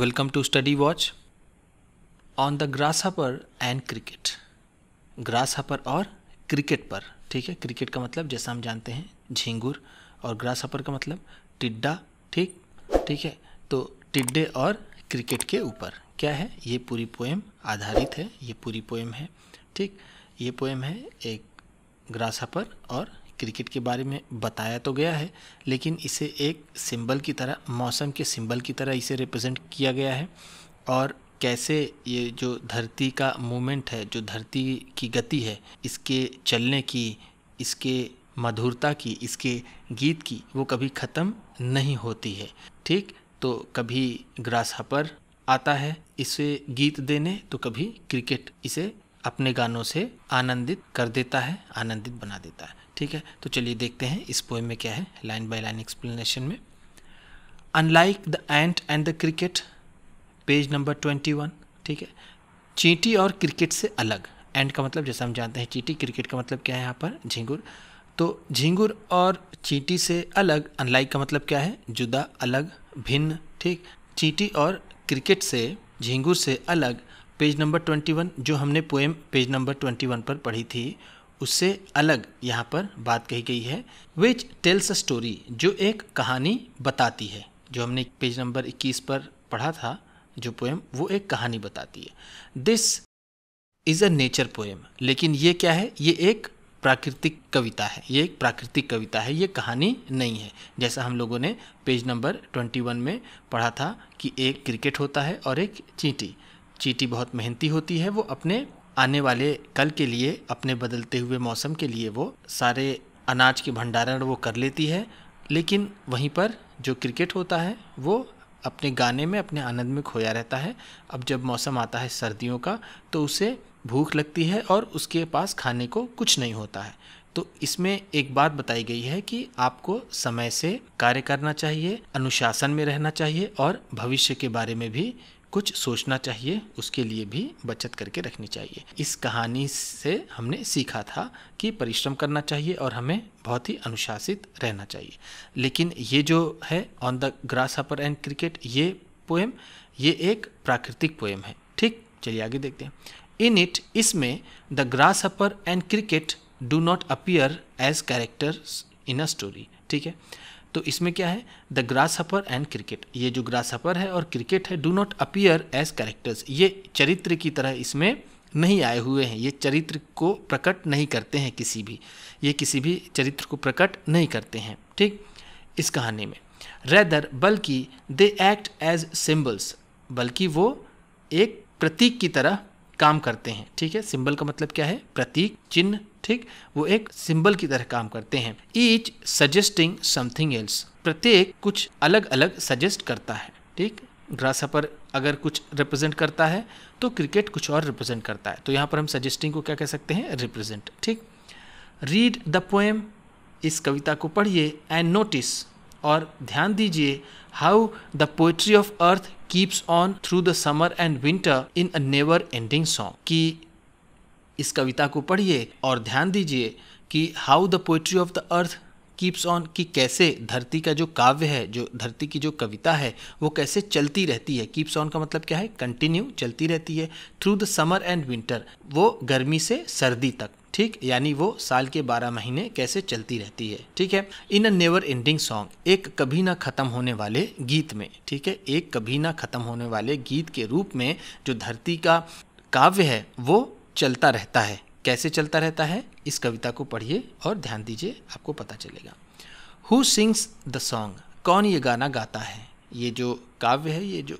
Study watch on the grasshopper and cricket grasshopper और cricket पर ठीक है क्रिकेट का मतलब जैसा हम जानते हैं झिंगुर और ग्रास हपर का मतलब टिड्डा ठीक ठीक है तो टिड्डे और क्रिकेट के ऊपर क्या है ये पूरी पोएम आधारित है ये पूरी पोएम है ठीक ये पोएम है एक हपर और क्रिकेट के बारे में बताया तो गया है लेकिन इसे एक सिंबल की तरह मौसम के सिंबल की तरह इसे रिप्रेजेंट किया गया है और कैसे ये जो धरती का मूवमेंट है जो धरती की गति है इसके चलने की इसके मधुरता की इसके गीत की वो कभी ख़त्म नहीं होती है ठीक तो कभी ग्रास हपर आता है इसे गीत देने तो कभी क्रिकेट इसे अपने गानों से आनंदित कर देता है आनंदित बना देता है ठीक है तो चलिए देखते हैं इस पोएम में क्या है लाइन बाय लाइन एक्सप्लेनेशन में unlike the ant and the cricket page number twenty one ठीक है चींटी और क्रिकेट से अलग एंट का मतलब जैसा हम जानते हैं चींटी क्रिकेट का मतलब क्या है यहाँ पर झिंगुर तो झिंगुर और चींटी से अलग अनलाइक का मतलब क्या है जुदा अलग भिन्न ठीक चींटी और क्रिकेट से झिंगुर से अलग पेज नंबर ट्वेंटी वन जो हमने poem page number twenty one पर पढ़ी थी उससे अलग यहाँ पर बात कही गई है विच टेल्स अ स्टोरी जो एक कहानी बताती है जो हमने पेज नंबर 21 पर पढ़ा था जो पोएम वो एक कहानी बताती है this is a nature poem लेकिन ये क्या है ये एक प्राकृतिक कविता है ये एक प्राकृतिक कविता है ये कहानी नहीं है जैसा हम लोगों ने पेज नंबर 21 में पढ़ा था कि एक क्रिकेट होता है और एक चींटी चींटी बहुत मेहनती होती है वो अपने आने वाले कल के लिए अपने बदलते हुए मौसम के लिए वो सारे अनाज के भंडारण वो कर लेती है लेकिन वहीं पर जो क्रिकेट होता है वो अपने गाने में अपने आनंद में खोया रहता है अब जब मौसम आता है सर्दियों का तो उसे भूख लगती है और उसके पास खाने को कुछ नहीं होता है तो इसमें एक बात बताई गई है कि आपको समय से कार्य करना चाहिए अनुशासन में रहना चाहिए और भविष्य के बारे में भी कुछ सोचना चाहिए उसके लिए भी बचत करके रखनी चाहिए इस कहानी से हमने सीखा था कि परिश्रम करना चाहिए और हमें बहुत ही अनुशासित रहना चाहिए लेकिन ये जो है on the grasshopper and cricket ये पोएम ये एक प्राकृतिक पोएम है ठीक चलिए आगे देखते हैं इन इट इसमें the grasshopper and cricket do not appear as characters in a story ठीक है तो इसमें क्या है the grasshopper and cricket ये जो ग्रास हपर है और क्रिकेट है do not appear as characters ये चरित्र की तरह इसमें नहीं आए हुए हैं ये चरित्र को प्रकट नहीं करते हैं किसी भी ये किसी भी चरित्र को प्रकट नहीं करते हैं ठीक इस कहानी में रेदर बल्कि दे एक्ट एज सिम्बल्स बल्कि वो एक प्रतीक की तरह काम करते हैं ठीक है सिंबल का मतलब क्या है प्रतीक चिन्ह ठीक वो एक सिंबल की तरह काम करते हैं ईच सजेस्टिंग समथिंग एल्स प्रत्येक कुछ अलग अलग सजेस्ट करता है ठीक ग्रास पर अगर कुछ रिप्रेजेंट करता है तो क्रिकेट कुछ और रिप्रेजेंट करता है तो यहाँ पर हम सजेस्टिंग को क्या कह सकते हैं रिप्रेजेंट ठीक रीड द पोएम इस कविता को पढ़िए एंड नोटिस और ध्यान दीजिए how the poetry of earth keeps on through the summer and winter in a never ending song कि इस कविता को पढ़िए और ध्यान दीजिए कि how the poetry of the earth keeps on कि कैसे धरती का जो काव्य है जो धरती की जो कविता है वो कैसे चलती रहती है कीप्स ऑन का मतलब क्या है कंटिन्यू चलती रहती है through the summer and winter वो गर्मी से सर्दी तक ठीक यानी वो साल के बारह महीने कैसे चलती रहती है ठीक है in a never ending song एक कभी ना खत्म होने वाले गीत में ठीक है एक कभी ना खत्म होने वाले गीत के रूप में जो धरती का काव्य है वो चलता रहता है कैसे चलता रहता है इस कविता को पढ़िए और ध्यान दीजिए आपको पता चलेगा हु सिंग्स द सॉन्ग कौन ये गाना गाता है ये जो काव्य है ये जो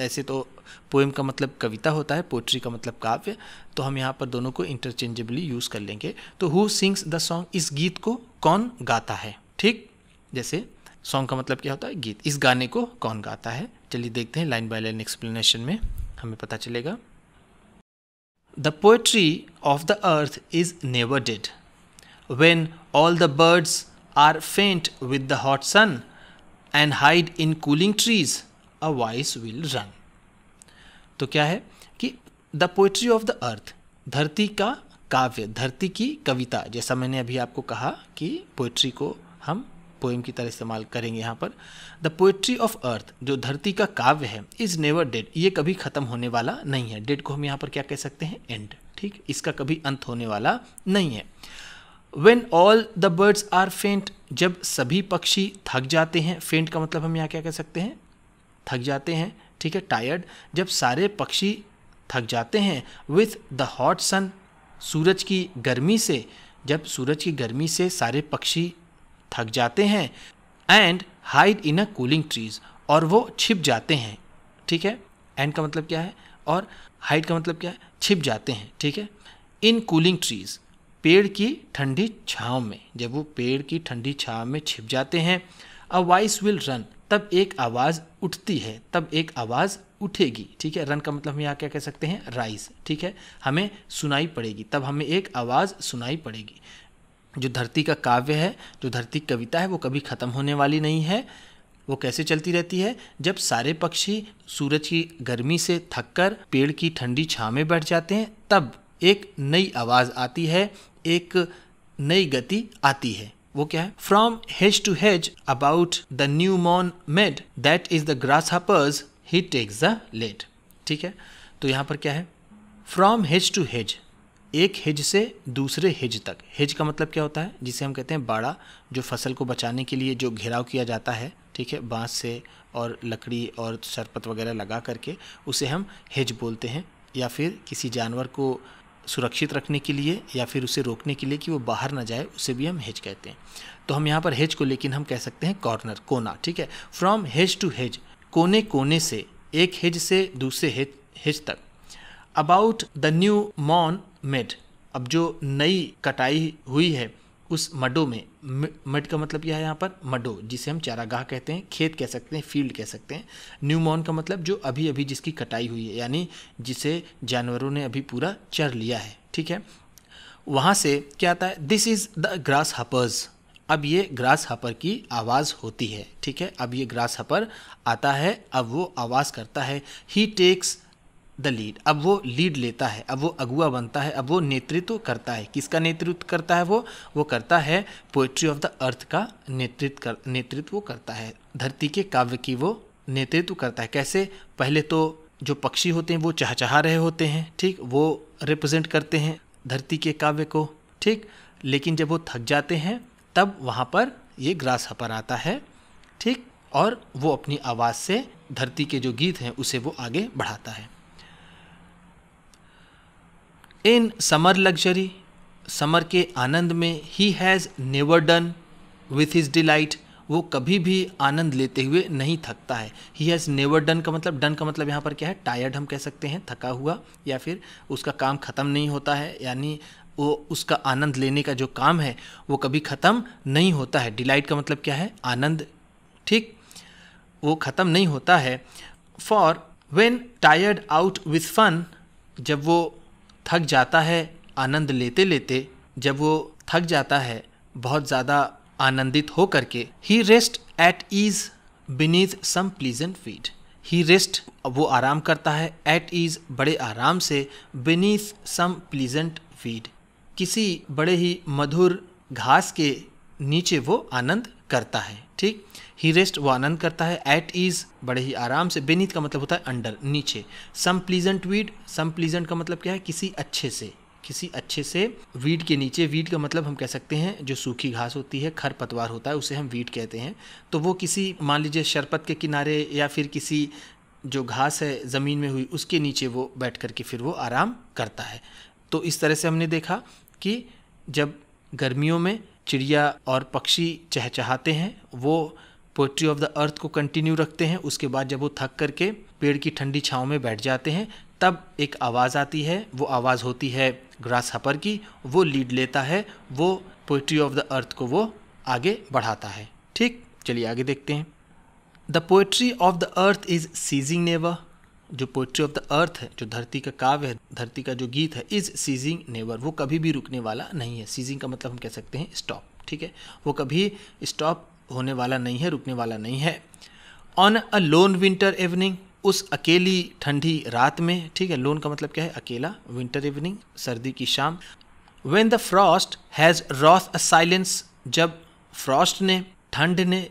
ऐसे तो पोएम का मतलब कविता होता है पोट्री का मतलब काव्य तो हम यहाँ पर दोनों को इंटरचेंजेबली यूज़ कर लेंगे तो हु सिंग्स द सॉन्ग इस गीत को कौन गाता है ठीक जैसे सॉन्ग का मतलब क्या होता है गीत इस गाने को कौन गाता है चलिए देखते हैं लाइन बाय लाइन एक्सप्लेनेशन में हमें पता चलेगा The poetry of the earth is never dead. When all the birds are faint with the hot sun and hide in cooling trees, a voice will run. तो क्या है कि the poetry of the earth धरती का काव्य धरती की कविता जैसा मैंने अभी आपको कहा कि पोइट्री को हम पोएम की तरह इस्तेमाल करेंगे यहाँ पर द पोएट्री ऑफ अर्थ जो धरती का काव्य है इज़ नेवर डेड ये कभी ख़त्म होने वाला नहीं है डेड को हम यहाँ पर क्या कह सकते हैं एंड ठीक इसका कभी अंत होने वाला नहीं है When all the birds are faint, जब सभी पक्षी थक जाते हैं फेंट का मतलब हम यहाँ क्या कह सकते हैं थक जाते हैं ठीक है टायर्ड जब सारे पक्षी थक जाते हैं विथ द हॉट सन सूरज की गर्मी से जब सूरज की गर्मी से सारे पक्षी थक जाते हैं and hide in a cooling trees और वो छिप जाते हैं ठीक है एंड का मतलब क्या है और हाइड का मतलब क्या है छिप जाते हैं ठीक है इन कूलिंग ट्रीज पेड़ की ठंडी छाँव में जब वो पेड़ की ठंडी छाँव में छिप जाते हैं अ वॉइस विल रन तब एक आवाज़ उठती है तब एक आवाज़ उठेगी ठीक है रन का मतलब हम यहाँ क्या कह सकते हैं राइज ठीक है हमें सुनाई पड़ेगी तब हमें एक आवाज़ सुनाई पड़ेगी जो धरती का काव्य है जो धरती कविता है वो कभी ख़त्म होने वाली नहीं है वो कैसे चलती रहती है जब सारे पक्षी सूरज की गर्मी से थककर पेड़ की ठंडी छाँ में बैठ जाते हैं तब एक नई आवाज़ आती है एक नई गति आती है वो क्या है from hedge to hedge about the new mown mead that is the grasshopper's he takes the lead ठीक है तो यहाँ पर क्या है फ्रॉम हेज टू हेज एक हिज से दूसरे हिज तक हिज का मतलब क्या होता है जिसे हम कहते हैं बाड़ा जो फसल को बचाने के लिए जो घेराव किया जाता है ठीक है बांस से और लकड़ी और सरपत वगैरह लगा करके उसे हम हिज बोलते हैं या फिर किसी जानवर को सुरक्षित रखने के लिए या फिर उसे रोकने के लिए कि वो बाहर ना जाए उसे भी हम हेज कहते हैं तो हम यहाँ पर हेज को लेकिन हम कह सकते हैं कॉर्नर कोना ठीक है फ्रॉम हेज टू हेज कोने कोने से एक हेज से दूसरे हेज हेज तक about the new mown mead अब जो नई कटाई हुई है उस मडो में मड का मतलब यह है यहाँ पर मडो जिसे हम चारागाह कहते हैं खेत कह सकते हैं फील्ड कह सकते हैं न्यूमॉन का मतलब जो अभी अभी जिसकी कटाई हुई है यानी जिसे जानवरों ने अभी पूरा चर लिया है ठीक है वहाँ से क्या आता है this is the grasshopper's अब ये ग्रास हपर की आवाज़ होती है ठीक है अब ये ग्रास हपर आता है अब वो आवाज़ करता है ही टेक्स द लीड अब वो लीड लेता है अब वो अगुआ बनता है अब वो नेतृत्व करता है किसका नेतृत्व करता है वो वो करता है पोएट्री ऑफ द अर्थ का नेतृत्व कर नेतृत्व वो करता है धरती के काव्य की वो नेतृत्व करता है कैसे पहले तो जो पक्षी होते हैं वो चहचहा रहे होते हैं ठीक वो रिप्रेजेंट करते हैं धरती के काव्य को ठीक लेकिन जब वो थक जाते हैं तब वहाँ पर ये ग्रास हपर आता है ठीक और वो अपनी आवाज़ से धरती के जो गीत हैं उसे वो आगे बढ़ाता है इन समर लग्जरी समर के आनंद में he has never done with his delight वो कभी भी आनंद लेते हुए नहीं थकता है ही हैज़ नेवर डन का मतलब डन का मतलब यहाँ पर क्या है टायर्ड हम कह सकते हैं थका हुआ या फिर उसका काम ख़त्म नहीं होता है यानी वो उसका आनंद लेने का जो काम है वो कभी ख़त्म नहीं होता है डिलाइट का मतलब क्या है आनंद ठीक वो ख़त्म नहीं होता है for when tired out with fun जब वो थक जाता है आनंद लेते लेते जब वो थक जाता है बहुत ज़्यादा आनंदित हो करके he rest at ease beneath some pleasant weed he rest वो आराम करता है एट ईज बड़े आराम से बीनीथ सम प्लीजेंट फीड किसी बड़े ही मधुर घास के नीचे वो आनंद करता है ठीक ही रेस्ट वो आनंद करता है एट इज बड़े ही आराम से बेनीत का मतलब होता है अंडर नीचे some pleasant weed some pleasant का मतलब क्या है किसी अच्छे से किसी अच्छे से वीड के नीचे वीड का मतलब हम कह सकते हैं जो सूखी घास होती है खर पतवार होता है उसे हम वीड कहते हैं तो वो किसी मान लीजिए शरपत के किनारे या फिर किसी जो घास है ज़मीन में हुई उसके नीचे वो बैठ कर के फिर वो आराम करता है तो इस तरह से हमने देखा कि जब गर्मियों में चिड़िया और पक्षी चहचहाते हैं वो पोट्री ऑफ द अर्थ को कंटिन्यू रखते हैं उसके बाद जब वो थक करके पेड़ की ठंडी छाँव में बैठ जाते हैं तब एक आवाज़ आती है वो आवाज़ होती है ग्रास हपर की वो लीड लेता है वो पोइट्री ऑफ द अर्थ को वो आगे बढ़ाता है ठीक चलिए आगे देखते हैं the poetry of the earth is ceasing never जो पोएट्री ऑफ द अर्थ है जो धरती का काव्य है धरती का जो गीत है इज़ सीजिंग नेवर वो कभी भी रुकने वाला नहीं है सीजिंग का मतलब हम कह सकते हैं स्टॉप ठीक है वो कभी स्टॉप होने वाला नहीं है रुकने वाला नहीं है on a lone winter evening उस अकेली ठंडी रात में ठीक है लोन का मतलब क्या है अकेला विंटर इवनिंग सर्दी की शाम when the frost has wrought a silence जब फ्रॉस्ट ने ठंड ने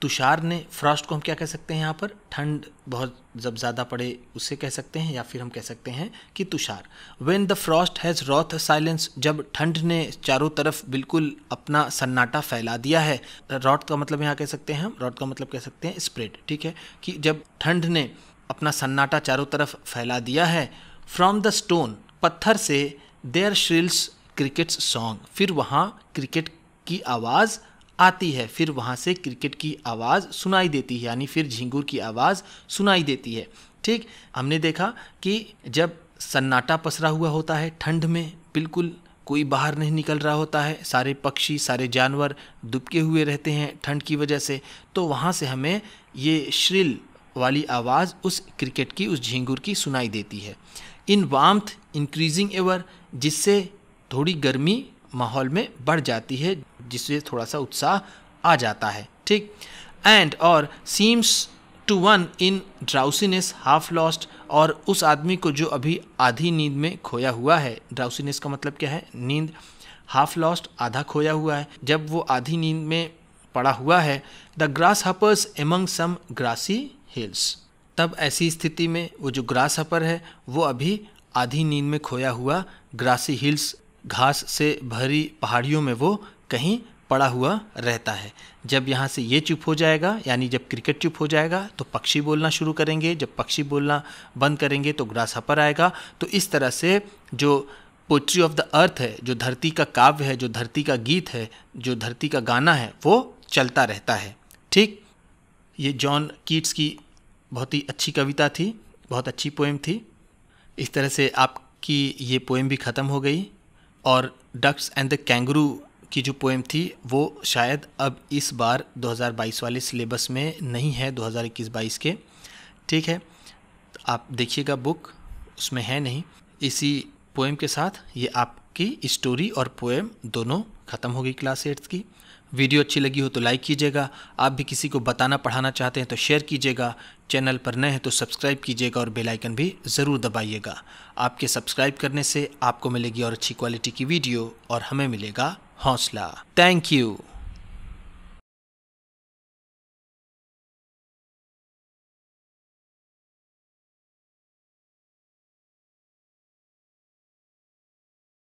तुषार ने फ्रॉस्ट को हम क्या कह सकते हैं यहाँ पर ठंड बहुत जब ज़्यादा पड़े उससे कह सकते हैं या फिर हम कह सकते हैं कि तुषार when the frost has wrought silence जब ठंड ने चारों तरफ बिल्कुल अपना सन्नाटा फैला दिया है रॉट का मतलब यहाँ कह सकते हैं हम रॉट का मतलब कह सकते हैं स्प्रेड ठीक है कि जब ठंड ने अपना सन्नाटा चारों तरफ फैला दिया है फ्रॉम द स्टोन पत्थर से देयर श्रिल्स क्रिकेट्स सॉन्ग फिर वहाँ क्रिकेट की आवाज़ आती है फिर वहाँ से क्रिकेट की आवाज़ सुनाई देती है यानी फिर झिंगूर की आवाज़ सुनाई देती है ठीक हमने देखा कि जब सन्नाटा पसरा हुआ होता है ठंड में बिल्कुल कोई बाहर नहीं निकल रहा होता है सारे पक्षी सारे जानवर दुबके हुए रहते हैं ठंड की वजह से तो वहाँ से हमें ये श्रिल वाली आवाज़ उस क्रिकेट की उस झींगुर की सुनाई देती है इन वाम्थ इंक्रीजिंग एवर जिससे थोड़ी गर्मी माहौल में बढ़ जाती है जिससे थोड़ा सा उत्साह आ जाता है ठीक एंड और seems to one in drowsiness half lost और उस आदमी को जो अभी आधी नींद में खोया हुआ है ड्राउसीनेस का मतलब क्या है नींद हाफ लॉस्ट आधा खोया हुआ है जब वो आधी नींद में पड़ा हुआ है the grasshoppers among some grassy hills तब ऐसी स्थिति में वो जो ग्रास हपर है वो अभी आधी नींद में खोया हुआ ग्रासी हिल्स घास से भरी पहाड़ियों में वो कहीं पड़ा हुआ रहता है जब यहाँ से ये चुप हो जाएगा यानी जब क्रिकेट चुप हो जाएगा तो पक्षी बोलना शुरू करेंगे जब पक्षी बोलना बंद करेंगे तो ग्रास हपर आएगा तो इस तरह से जो पोट्री ऑफ द अर्थ है जो धरती का काव्य है जो धरती का गीत है जो धरती का गाना है वो चलता रहता है ठीक ये जॉन कीट्स की बहुत ही अच्छी कविता थी बहुत अच्छी पोएम थी इस तरह से आपकी ये पोएम भी ख़त्म हो गई और डक्स एंड द कैंगरू की जो पोएम थी वो शायद अब इस बार 2022 वाले सिलेबस में नहीं है 2021-22 के ठीक है आप देखिएगा बुक उसमें है नहीं इसी पोएम के साथ ये आपकी स्टोरी और पोएम दोनों ख़त्म होगी क्लास एट्थ की वीडियो अच्छी लगी हो तो लाइक कीजिएगा आप भी किसी को बताना पढ़ाना चाहते हैं तो शेयर कीजिएगा चैनल पर नए हैं तो सब्सक्राइब कीजिएगा और बेल आइकन भी ज़रूर दबाइएगा आपके सब्सक्राइब करने से आपको मिलेगी और अच्छी क्वालिटी की वीडियो और हमें मिलेगा हौसला थैंक यू